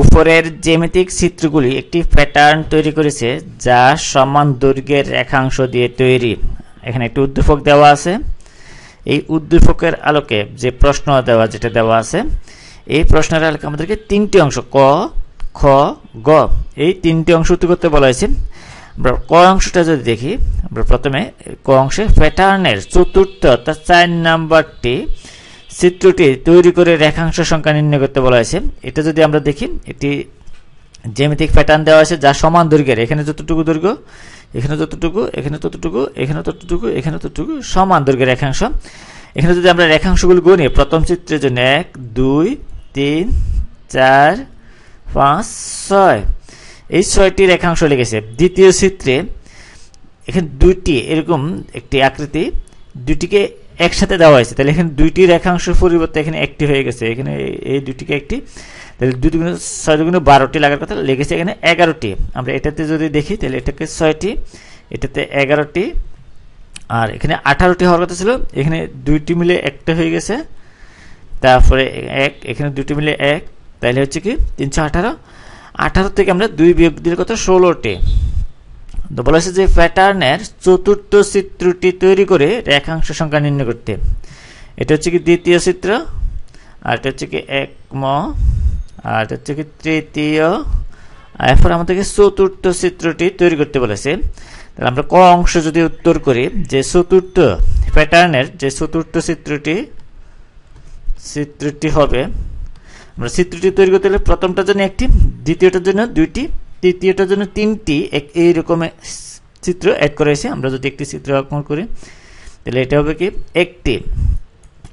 উপরের জ্যামিতিক চিত্রগুলি একটি প্যাটার্ন তৈরি করেছে যা সমান দৈর্ঘ্যের রেখাংশ দিয়ে তৈরি এখানে একটি উদ্দীপক দেওয়া আছে এই উদ্দীপকের আলোকে যে প্রশ্ন দেওয়া যেটা দেওয়া আছে এই প্রশ্নের আলোকে আমাদেরকে তিনটি অংশ ক খ গ এই তিনটি অংশ উত্তর করতে বলা হয়েছে ক অংশটা যদি দেখি প্রথমে ক অংশে প্যাটার্নের চতুর্থ অর্থাৎ চার নাম্বারটি চিত্রটি তৈরি করে রেখাংশ সংখ্যা নির্ণয় করতে বলা হয়েছে এটা যদি আমরা দেখি এটি জ্যামিতিক প্যাটার্ন দেওয়া আছে যা সমান দৈর্ঘ্যের এখানে যতটুকু দৈর্ঘ্য এখানে যতটুকু এখানে ততটুকু এখানে ততটুকু এখানে ততটুকু সমান দৈর্ঘ্যের রেখাংশ এখানে যদি আমরা রেখাংশগুলো গুনি প্রথম চিত্রের জন্য এক দুই তিন চার পাঁচ ছয় এই ছয়টি রেখাংশ লেগেছে দ্বিতীয় চিত্রে এখানে দুইটি এরকম একটি আকৃতি দুটিকে একসাথে দেওয়া হয়েছে তাহলে এখানে দুইটি রেখাংশের পরিবর্তে এখানে একটি হয়ে গেছে এখানে এই দুটিকে একটি তাহলে দুই দুগুণ ছয় দুগুণ বারোটি লাগার কথা লেগেছে এখানে এগারোটি আমরা এটাতে যদি দেখি তাহলে এটাকে ছয়টি এটাতে এগারোটি আর এখানে আঠারোটি হওয়ার কথা ছিল এখানে দুইটি মিলে একটা হয়ে গেছে তারপরে এক এখানে দুটি মিলে এক তাহলে হচ্ছে কি তিনশো আঠারো আঠারো থেকে আমরা দুই বিয়োগ দিলে কত ষোলোটি তো যে প্যাটার্নের চতুর্থ চিত্রটি তৈরি করে রেখাংশ সংখ্যা নির্ণয় করতে এটা হচ্ছে কি দ্বিতীয় চিত্র আর এটা হচ্ছে কি একম আর এটা হচ্ছে কি তৃতীয় আর এরপর আমাদেরকে চতুর্থ চিত্রটি তৈরি করতে বলেছে তাহলে আমরা ক অংশ যদি উত্তর করি যে চতুর্থ প্যাটার্নের যে চতুর্থ চিত্রটি চিত্রটি হবে আমরা চিত্রটি তৈরি করতে হলে প্রথমটার জন্য একটি দ্বিতীয়টার জন্য দুইটি তৃতীয়টার জন্য তিনটি এক এই রকম চিত্র অ্যাড করেছে আমরা যদি একটি চিত্র অঙ্কন করি তাহলে এটা হবে কি একটি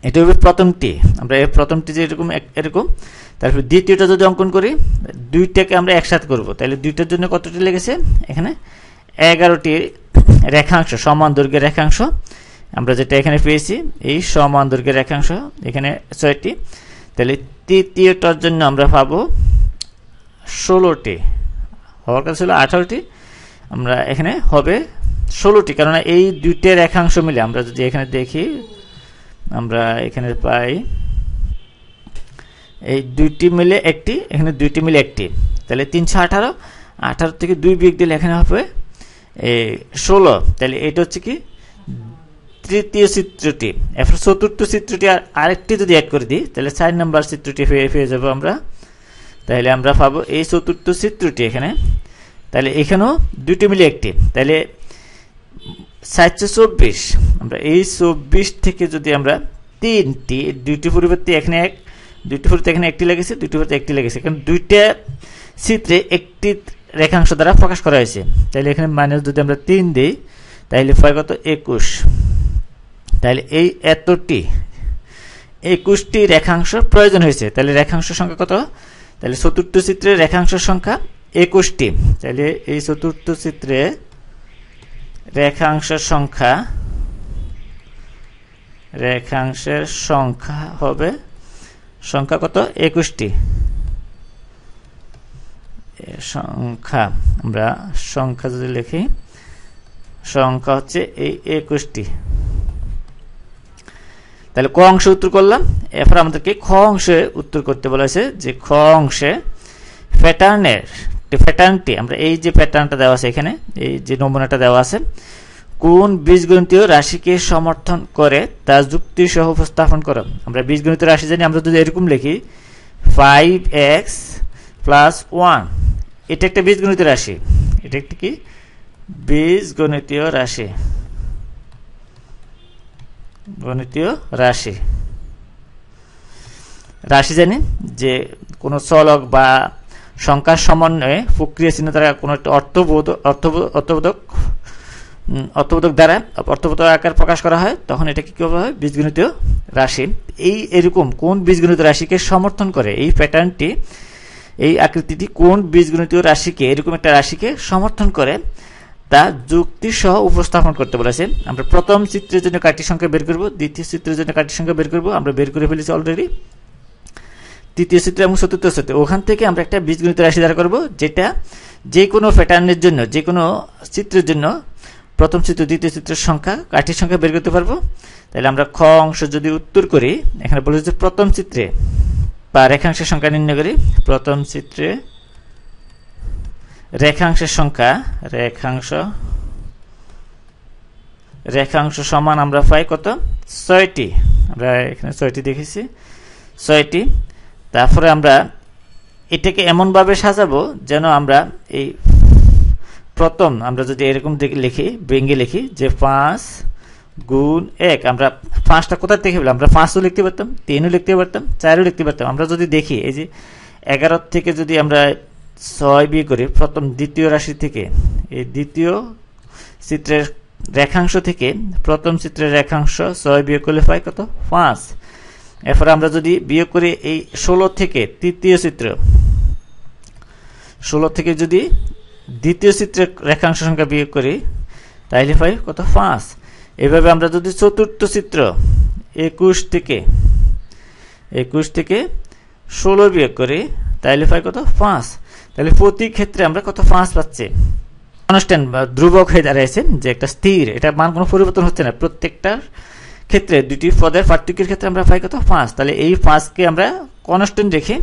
এটা হবে প্রথমটি আমরা এর প্রথমটি যে এরকম এরকম তারপর দ্বিতীয়টা যদি অঙ্কন করি দুইটাকে আমরা একসাথে করব তাহলে দুইটার জন্য কতটি লেগেছে এখানে এগারোটি রেখাংশ সমান দৈর্ঘ্যের রেখাংশ আমরা যেটা এখানে পেয়েছি এই সমান দৈর্ঘ্যের রেখাংশ এখানে ছয়টি তাহলে তৃতীয়টার জন্য আমরা পাবো ষোলোটি হওয়ার কথা ছিল আঠারোটি আমরা এখানে হবে ষোলোটি কেননা এই দুইটের একাংশ মিলে আমরা যদি এখানে দেখি আমরা এখানে পাই এই দুইটি মিলে একটি এখানে দুইটি মিলে একটি তাহলে তিনশো আঠারো আঠারো থেকে দুই বিয়োগ দিলে এখানে হবে এই ষোলো তাহলে এটা হচ্ছে কি তৃতীয় চিত্রটি এরপর চতুর্থ চিত্রটি আর আরেকটি যদি অ্যাড করে দিই তাহলে চার নাম্বার চিত্রটি হয়ে পেয়ে যাবো আমরা তাহলে আমরা পাবো এই চতুর্থ চিত্রটি এখানে তাহলে এখানেও দুটি মিলে একটি তাহলে সাতশো চব্বিশ আমরা এই চব্বিশ থেকে যদি আমরা তিনটি দুইটি পরিবর্তে এখানে এক দুটি পরিবর্তে এখানে একটি লেগেছে দুটি পরিবর্তে একটি লেগেছে কারণ দুইটা চিত্রে একটি রেখাংশ দ্বারা প্রকাশ করা হয়েছে তাহলে এখানে মাইনাস যদি আমরা তিন দিই তাহলে ফয় কত একুশ তাহলে এই এতটি একুশটি রেখাংশ প্রয়োজন হয়েছে তাহলে রেখাংশ সংখ্যা কত তাহলে চতুর্থ চিত্রে রেখাংশ সংখ্যা একুশটি তাহলে এই চতুর্থ চিত্রে রেখাংশ সংখ্যা রেখাংশের সংখ্যা হবে সংখ্যা কত একুশটি সংখ্যা আমরা সংখ্যা যদি লিখি সংখ্যা হচ্ছে এই একুশটি তাহলে ক অংশে উত্তর করলাম এরপর আমাদেরকে খ অংশে উত্তর করতে বলেছে যে খ অংশে প্যাটার্নের প্যাটার্নটি আমরা এই যে প্যাটার্নটা দেওয়া আছে এখানে এই যে নমুনাটা দেওয়া আছে কোন বীজগণিতীয় রাশিকে সমর্থন করে তা যুক্তি সহ উপস্থাপন করো আমরা বীজগণিত রাশি জানি আমরা যদি এরকম লিখি ফাইভ এক্স প্লাস ওয়ান এটা একটা বীজগণিত রাশি এটা একটি কি বীজগণিতীয় রাশি গণিতীয় রাশি রাশি জানি যে কোনো চলক বা সংখ্যার সমন্বয়ে প্রক্রিয়া চিহ্ন দ্বারা কোনো একটা অর্থবোধ অর্থবোধক অর্থবোধক দ্বারা অর্থবোধক আকার প্রকাশ করা হয় তখন এটা কী বলা হয় বীজগণিতীয় রাশি এই এরকম কোন বীজগণিত রাশিকে সমর্থন করে এই প্যাটার্নটি এই আকৃতিটি কোন বীজগণিতীয় রাশিকে এরকম একটা রাশিকে সমর্থন করে তা যুক্তিসহ উপস্থাপন করতে বলেছেন আমরা প্রথম চিত্রের জন্য কাটি সংখ্যা বের করব দ্বিতীয় চিত্রের জন্য কাটি সংখ্যা বের করব আমরা বের করে ফেলেছি অলরেডি তৃতীয় চিত্র এবং চতুর্থ চিত্র ওখান থেকে আমরা একটা বীজগণিত রাশি দ্বারা করব যেটা যে কোনো প্যাটার্নের জন্য যে কোনো চিত্রের জন্য প্রথম চিত্র দ্বিতীয় চিত্রের সংখ্যা কাঠির সংখ্যা বের করতে পারবো তাহলে আমরা খ অংশ যদি উত্তর করি এখানে বলেছে প্রথম চিত্রে বা রেখাংশের সংখ্যা নির্ণয় করি প্রথম চিত্রে রেখাংশের সংখ্যা রেখাংশ রেখাংশ সমান আমরা পাই কত ছয়টি আমরা এখানে ছয়টি দেখেছি ছয়টি তারপরে আমরা এটাকে এমনভাবে সাজাবো যেন আমরা এই প্রথম আমরা যদি এরকম লিখি ব্রেঙ্গে লিখি যে পাঁচ গুণ এক আমরা পাঁচটা কোথা থেকে পেলাম আমরা পাঁচও লিখতে পারতাম তিনও লিখতে পারতাম চারও লিখতে পারতাম আমরা যদি দেখি এই যে এগারো থেকে যদি আমরা ছয় বিয়ে করে প্রথম দ্বিতীয় রাশি থেকে এই দ্বিতীয় চিত্রের রেখাংশ থেকে প্রথম চিত্রের রেখাংশ ছয় বিয়োগ করলে পাই কত পাঁচ এরপর আমরা যদি বিয়োগ করি এই ষোলো থেকে তৃতীয় চিত্র ষোলো থেকে যদি দ্বিতীয় চিত্রের রেখাংশ সংখ্যা বিয়োগ করি তাইলে পাই কত পাঁচ এভাবে আমরা যদি চতুর্থ চিত্র একুশ থেকে একুশ থেকে ষোলো বিয়োগ করি তাইলে পাই কত পাঁচ তাহলে প্রতি ক্ষেত্রে আমরা কত পাঁচ পাচ্ছি কনস্ট্যান্ট বা ধ্রুবক হয়ে দাঁড়িয়েছে যে একটা স্থির এটা মান কোনো পরিবর্তন হচ্ছে না প্রত্যেকটার ক্ষেত্রে দুটি পদের পার্থক্যের ক্ষেত্রে আমরা পাই কত পাঁচ তাহলে এই পাঁচকে আমরা কনস্ট্যান্ট রেখে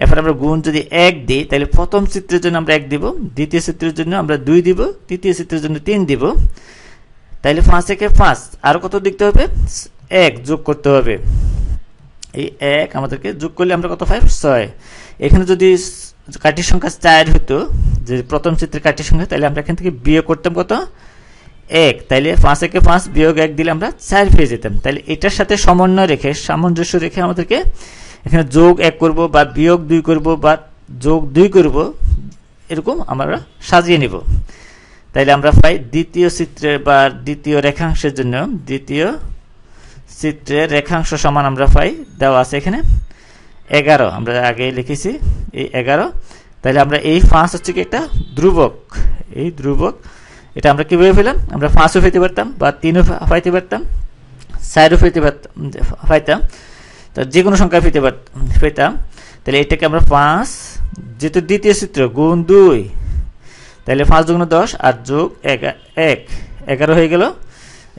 এরপর আমরা গুণ যদি এক দিই তাহলে প্রথম চিত্রের জন্য আমরা এক দিব দ্বিতীয় চিত্রের জন্য আমরা দুই দিব তৃতীয় চিত্রের জন্য তিন দিব তাহলে পাঁচ একে পাঁচ আরও কত দেখতে হবে এক যোগ করতে হবে এই এক আমাদেরকে যোগ করলে আমরা কত পাই ছয় এখানে যদি আচ্ছা, কাটির সংখ্যা চার হতো যে প্রথম চিত্রের কাটির সংখ্যা তাহলে আমরা এখান থেকে বিয়োগ করতাম কত এক তাইলে পাঁচ একে পাঁচ বিয়োগ এক দিলে আমরা চার পেয়ে যেতাম তাহলে এটার সাথে সমন্বয় রেখে সামঞ্জস্য রেখে আমাদেরকে এখানে যোগ এক করব বা বিয়োগ দুই করব বা যোগ দুই করব এরকম আমরা সাজিয়ে নেব তাইলে আমরা পাই দ্বিতীয় চিত্রে বা দ্বিতীয় রেখাংশের জন্য দ্বিতীয় চিত্রের রেখাংশ সমান আমরা পাই দেওয়া আছে এখানে এগারো আমরা আগে লিখেছি এই এগারো তাহলে আমরা এই ফাঁস হচ্ছে কি একটা ধ্রুবক এই ধ্রুবক এটা আমরা কীভাবে ফেলাম আমরা ফাঁসও ফেতে পারতাম বা তিনও ফাইতে পারতাম চারও ফেতে পারতাম ফাইতাম তো যে কোনো সংখ্যা পেতে পারতাম পেতাম তাহলে এটাকে আমরা পাঁচ যেহেতু দ্বিতীয় সূত্র গুণ দুই তাহলে পাঁচ দুগুণ দশ আর যোগ এক এগারো হয়ে গেল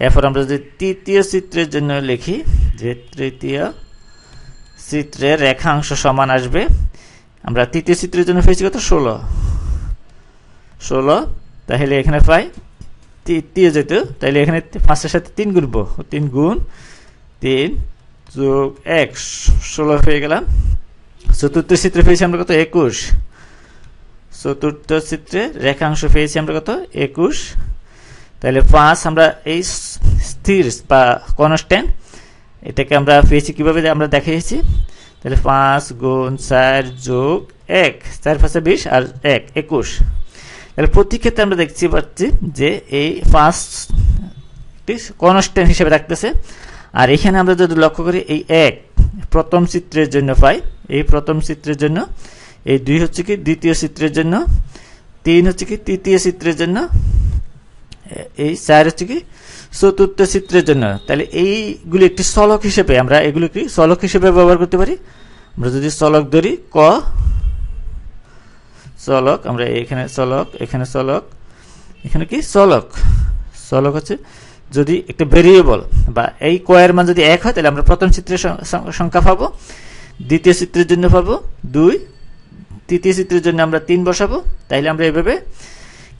এরপর আমরা যদি তৃতীয় চিত্রের জন্য লিখি যে তৃতীয় চিত্রের রেখাংশ সমান আসবে আমরা তৃতীয় চিত্রের জন্য পেয়েছি কত ষোলো ষোলো তাহলে এখানে পাই তৃতীয় যেত তাহলে এখানে পাঁচের সাথে তিন গুণব তিন গুণ তিন যোগ এক ষোলো পেয়ে গেলাম চতুর্থ চিত্রে পেয়েছি আমরা কত একুশ চতুর্থ চিত্রে রেখাংশ পেয়েছি আমরা কত একুশ তাহলে পাঁচ আমরা এই স্থির বা কনস্ট্যান্ট এটাকে আমরা পেয়েছি কীভাবে আমরা দেখিয়েছি তাহলে পাঁচ গুণ চার যোগ এক চার পাঁচে বিশ আর এক একুশ তাহলে প্রতি ক্ষেত্রে আমরা দেখতে পাচ্ছি যে এই পাঁচ কনস্ট্যান্ট হিসেবে রাখতেছে আর এখানে আমরা যদি লক্ষ্য করি এই এক প্রথম চিত্রের জন্য পাই এই প্রথম চিত্রের জন্য এই দুই হচ্ছে কি দ্বিতীয় চিত্রের জন্য তিন হচ্ছে কি তৃতীয় চিত্রের জন্য এই চার হচ্ছে কি চতুর্থ চিত্রের জন্য তাহলে এইগুলি একটি চলক হিসেবে আমরা এগুলি কি চলক হিসেবে ব্যবহার করতে পারি আমরা যদি চলক ধরি ক চলক আমরা এখানে চলক এখানে চলক এখানে কি চলক চলক হচ্ছে যদি একটা ভেরিয়েবল বা এই কয়ের মান যদি এক হয় তাহলে আমরা প্রথম চিত্রের সংখ্যা পাবো দ্বিতীয় চিত্রের জন্য পাবো দুই তৃতীয় চিত্রের জন্য আমরা তিন বসাবো তাইলে আমরা এভাবে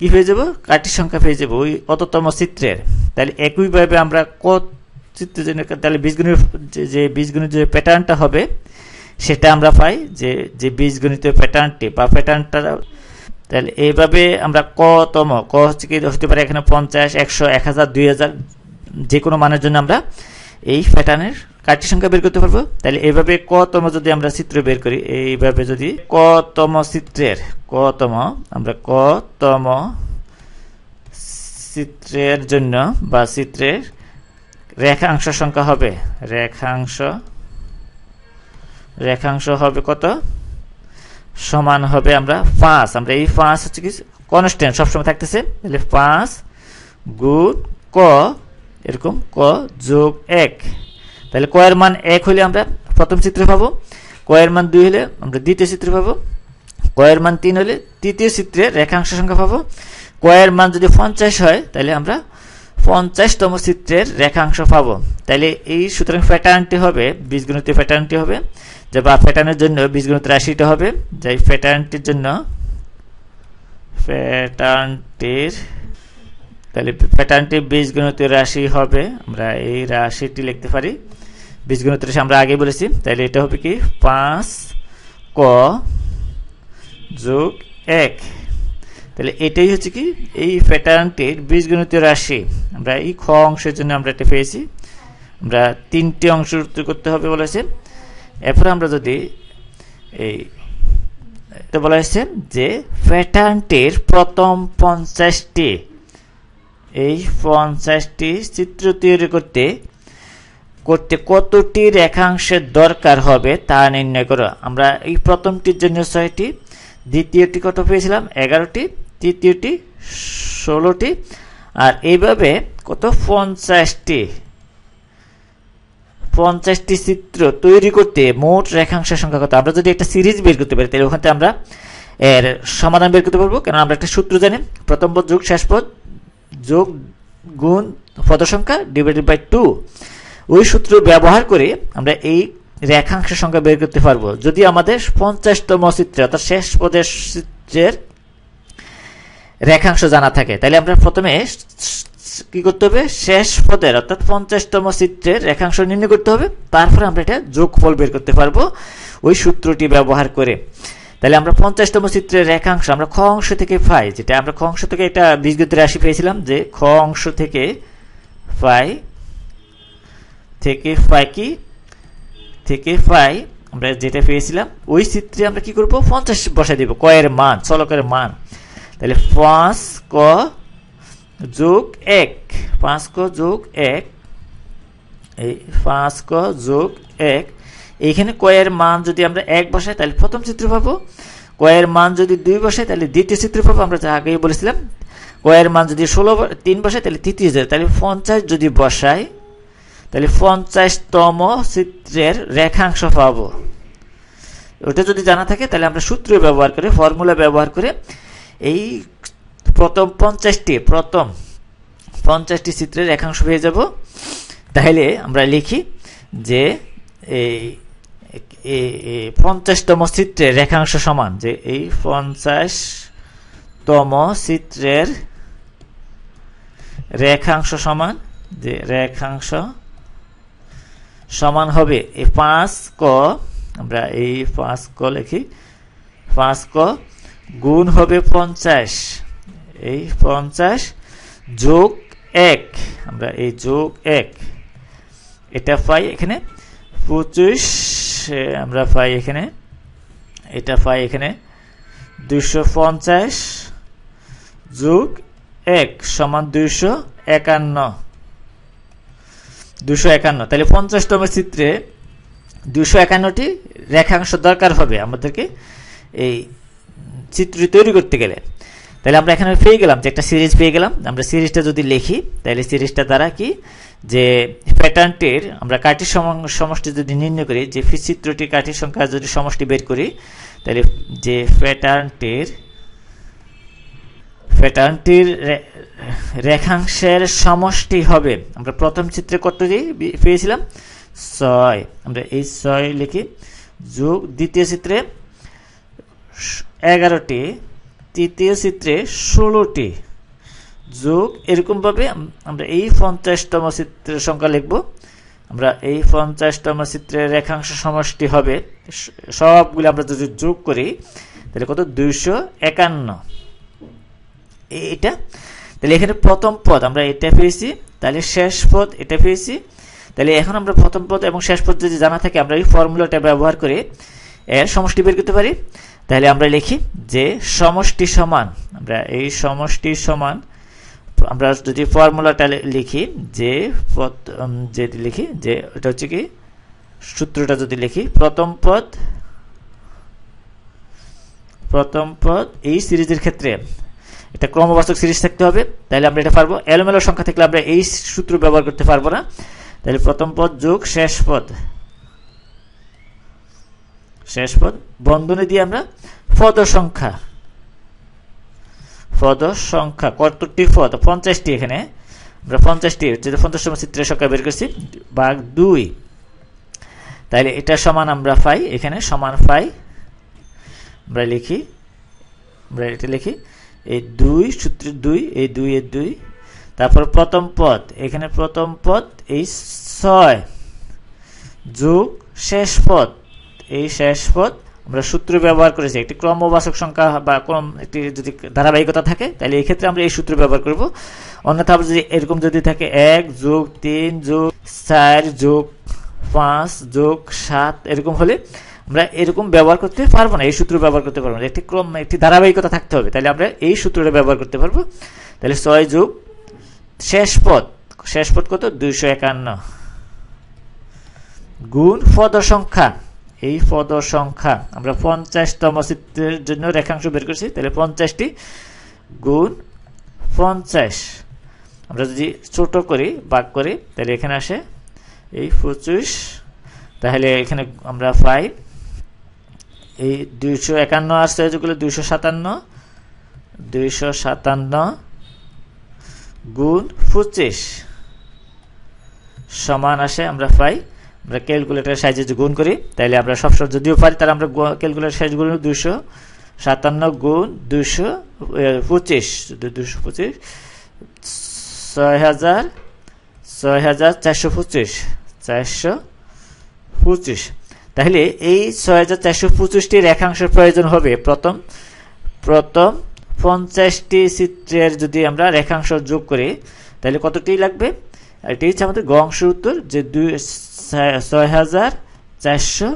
কি পেয়ে যাব কাটির সংখ্যা পেয়ে যাব ওই অততম চিত্রের তাহলে একইভাবে আমরা ক চিত্র তাহলে বীজগণিত যে বীজগণিত যে প্যাটার্নটা হবে সেটা আমরা পাই যে যে বীজগণিত প্যাটার্নটি বা প্যাটার্নটা তাহলে এইভাবে আমরা কতম ক হচ্ছে কি হতে পারে এখানে পঞ্চাশ একশো এক হাজার দুই হাজার যে কোনো মানের জন্য আমরা এই প্যাটার্নের কাঠটি সংখ্যা বের করতে পারবো তাহলে এইভাবে কতম যদি আমরা চিত্র বের করি এইভাবে যদি কতম চিত্রের কতম আমরা কতম চিত্রের জন্য বা চিত্রের রেখাংশ সংখ্যা হবে রেখাংশ রেখাংশ হবে কত সমান হবে আমরা পাঁচ আমরা এই পাঁচ হচ্ছে কি কনস্ট্যান্ট সবসময় থাকতেছে তাহলে পাঁচ গুণ ক এরকম ক যোগ এক তাহলে কয়ের মান এক হলে আমরা প্রথম চিত্রে পাবো কয়ের মান দুই হলে আমরা দ্বিতীয় চিত্রে পাবো কয়ের মান তিন হলে তৃতীয় চিত্রে রেখাংশ সংখ্যা পাবো কয়ের মান যদি পঞ্চাশ হয় তাহলে আমরা পঞ্চাশতম চিত্রের রেখাংশ পাবো তাহলে এই সুতরাং প্যাটার্নটি হবে বীজগণিত প্যাটার্নটি হবে যে বা প্যাটার্নের জন্য বীজগণিত রাশিটা হবে যে প্যাটার্নটির জন্য প্যাটার্নটির তাহলে প্যাটার্নটি বীজগণিত রাশি হবে আমরা এই রাশিটি লিখতে পারি বীজগণিত গুণ আমরা আগে বলেছি তাহলে এটা হবে কি পাঁচ ক যোগ এক তাহলে এটাই হচ্ছে কি এই প্যাটার্নটির বীজগণিতীয় রাশি আমরা এই খ অংশের জন্য আমরা এটা পেয়েছি আমরা তিনটি অংশ উত্তর করতে হবে বলেছে এরপরে আমরা যদি এই তো বলা হয়েছে যে প্যাটার্নটির প্রথম পঞ্চাশটি এই পঞ্চাশটি চিত্র তৈরি করতে করতে কতটি রেখাংশের দরকার হবে তা নির্ণয় করো আমরা এই প্রথমটির জন্য ছয়টি দ্বিতীয়টি কত পেয়েছিলাম এগারোটি তৃতীয়টি ষোলোটি আর এইভাবে কত পঞ্চাশটি পঞ্চাশটি চিত্র তৈরি করতে মোট রেখাংশের সংখ্যা কত আমরা যদি একটা সিরিজ বের করতে পারি তাহলে ওখানে আমরা এর সমাধান বের করতে পারবো কেন আমরা একটা সূত্র জানি প্রথম পদ যোগ শেষ পদ যোগ গুণ পদ সংখ্যা ডিভাইডেড বাই টু ওই সূত্র ব্যবহার করে আমরা এই রেখাংশের সংখ্যা বের করতে পারবো যদি আমাদের পঞ্চাশতম চিত্রে অর্থাৎ শেষ পদের চিত্রের রেখাংশ জানা থাকে তাহলে আমরা প্রথমে কি করতে হবে শেষ পদের অর্থাৎ পঞ্চাশতম চিত্রের রেখাংশ নির্ণয় করতে হবে তারপরে আমরা এটা যোগফল বের করতে পারবো ওই সূত্রটি ব্যবহার করে তাহলে আমরা পঞ্চাশতম চিত্রের রেখাংশ আমরা খ অংশ থেকে পাই যেটা আমরা খ অংশ থেকে একটা বীজগত রাশি পেয়েছিলাম যে খ অংশ থেকে পাই থেকে ফাই কি থেকে ফাই আমরা যেটা পেয়েছিলাম ওই চিত্রে আমরা কি করব পঞ্চাশ বসাই দেব কয়ের মান চলকের মান তাহলে পাঁচ ক যোগ এক পাঁচ ক যোগ এক এই পাঁচ ক যোগ এক এইখানে কয়ের মান যদি আমরা এক বসাই তাহলে প্রথম চিত্র পাবো কয়ের মান যদি দুই বসাই তাহলে দ্বিতীয় চিত্র পাবো আমরা যা আগেই বলেছিলাম কয়ের মান যদি ষোলো তিন বসাই তাহলে তৃতীয় তাহলে পঞ্চাশ যদি বসায় তাহলে পঞ্চাশতম চিত্রের রেখাংশ পাব ওটা যদি জানা থাকে তাহলে আমরা সূত্র ব্যবহার করে ফর্মুলা ব্যবহার করে এই প্রথম পঞ্চাশটি প্রথম পঞ্চাশটি চিত্রের রেখাংশ পেয়ে যাব তাহলে আমরা লিখি যে এই পঞ্চাশতম চিত্রের রেখাংশ সমান যে এই পঞ্চাশতম চিত্রের রেখাংশ সমান যে রেখাংশ সমান হবে এই পাঁচ ক আমরা এই পাঁচ ক লিখি পাঁচ ক গুণ হবে পঞ্চাশ এই পঞ্চাশ যোগ এক আমরা এই যোগ এক এটা পাই এখানে পঁচিশ আমরা পাই এখানে এটা পাই এখানে দুইশো পঞ্চাশ যোগ এক সমান দুইশো একান্ন দুশো একান্ন তাহলে পঞ্চাশতমের চিত্রে দুশো একান্নটি রেখাংশ দরকার হবে আমাদেরকে এই চিত্রটি তৈরি করতে গেলে তাহলে আমরা এখানে পেয়ে গেলাম যে একটা সিরিজ পেয়ে গেলাম আমরা সিরিজটা যদি লিখি তাহলে সিরিজটা দ্বারা কি যে প্যাটার্নটির আমরা কাঠির সমষ্টি যদি নির্ণয় করি যে চিত্রটির কাঠি সংখ্যা যদি সমষ্টি বের করি তাহলে যে প্যাটার্নটির প্যাটার্নটির রেখাংশের সমষ্টি হবে আমরা প্রথম চিত্রে কত পেয়েছিলাম ছয় আমরা এই ছয় লিখি যোগ দ্বিতীয় চিত্রে এগারোটি তৃতীয় চিত্রে ষোলোটি যোগ এরকমভাবে আমরা এই পঞ্চাশতম চিত্রের সংখ্যা লিখব আমরা এই পঞ্চাশতম চিত্রের রেখাংশ সমষ্টি হবে সবগুলো আমরা যদি যোগ করি তাহলে কত দুইশো একান্ন এটা তাহলে এখানে প্রথম পদ আমরা এটা পেয়েছি তাহলে শেষ পদ এটা পেয়েছি তাহলে এখন আমরা প্রথম পদ এবং শেষ পদ যদি জানা থাকে আমরা এই ফর্মুলাটা ব্যবহার করে এর সমষ্টি বের করতে পারি তাহলে আমরা লিখি যে সমষ্টি সমান আমরা এই সমষ্টি সমান আমরা যদি ফর্মুলাটা লিখি যে পদ যে লিখি যে এটা হচ্ছে কি সূত্রটা যদি লিখি প্রথম পদ প্রথম পদ এই সিরিজের ক্ষেত্রে একটা ক্রমবাচক সিরিজ থাকতে হবে তাহলে আমরা এটা পারবো এলোমেলো সংখ্যা থাকলে আমরা এই সূত্র ব্যবহার করতে পারবো না তাহলে প্রথম পদ যোগ শেষ পদ শেষ পদ বন্ধনে দিয়ে আমরা পদ সংখ্যা পদ সংখ্যা কতটি পদ পঞ্চাশটি এখানে আমরা পঞ্চাশটি যেটা সময় চিত্রের সংখ্যা বের করছি বাঘ দুই তাহলে এটা সমান আমরা পাই এখানে সমান পাই আমরা লিখি আমরা এটা লিখি এই দুই সূত্রের দুই এই দুই এর দুই তারপর প্রথম পদ এখানে প্রথম পদ এই ছয় যোগ শেষ পদ এই শেষ পদ আমরা সূত্র ব্যবহার করেছি একটি ক্রমবাচক সংখ্যা বা ক্রম একটি যদি ধারাবাহিকতা থাকে তাহলে এই ক্ষেত্রে আমরা এই সূত্র ব্যবহার করব অন্যথা যদি এরকম যদি থাকে এক যোগ তিন যোগ চার যোগ পাঁচ যোগ সাত এরকম হলে আমরা এরকম ব্যবহার করতে পারবো না এই সূত্র ব্যবহার করতে পারবো না একটি ক্রম একটি ধারাবাহিকতা থাকতে হবে তাহলে আমরা এই সূত্রটা ব্যবহার করতে পারবো তাহলে ছয় যুগ শেষ পদ শেষ পদ কত দুইশো একান্ন গুণ পদ সংখ্যা এই পদ সংখ্যা আমরা পঞ্চাশতম চিত্রের জন্য রেখাংশ বের করছি তাহলে পঞ্চাশটি গুণ পঞ্চাশ আমরা যদি ছোট করি বাক করি তাহলে এখানে আসে এই পঁচিশ তাহলে এখানে আমরা ফাইভ এই দুইশো একান্ন আসছে যেগুলো দুইশো সাতান্ন দুইশো সাতান্ন গুণ পঁচিশ সমান আসে আমরা পাই আমরা ক্যালকুলেটার সাইজে যদি গুণ করি তাহলে আমরা সবসময় যদিও পারি তাহলে আমরা ক্যালকুলেটার সাইজ গুণ দুশো সাতান্ন গুণ দুশো পঁচিশ দুশো পঁচিশ ছয় হাজার ছয় হাজার চারশো পঁচিশ চারশো পঁচিশ তাহলে এই ছয় হাজার চারশো পঁচিশটি রেখাংশের প্রয়োজন হবে প্রথম প্রথম পঞ্চাশটি চিত্রের যদি আমরা রেখাংশ যোগ করি তাহলে কতটি লাগবে এটি হচ্ছে আমাদের গ অংশের উত্তর যে দুই ছয় হাজার চারশো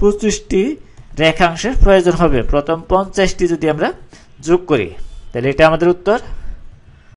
পঁচিশটি রেখাংশের প্রয়োজন হবে প্রথম পঞ্চাশটি যদি আমরা যোগ করি তাহলে এটা আমাদের উত্তর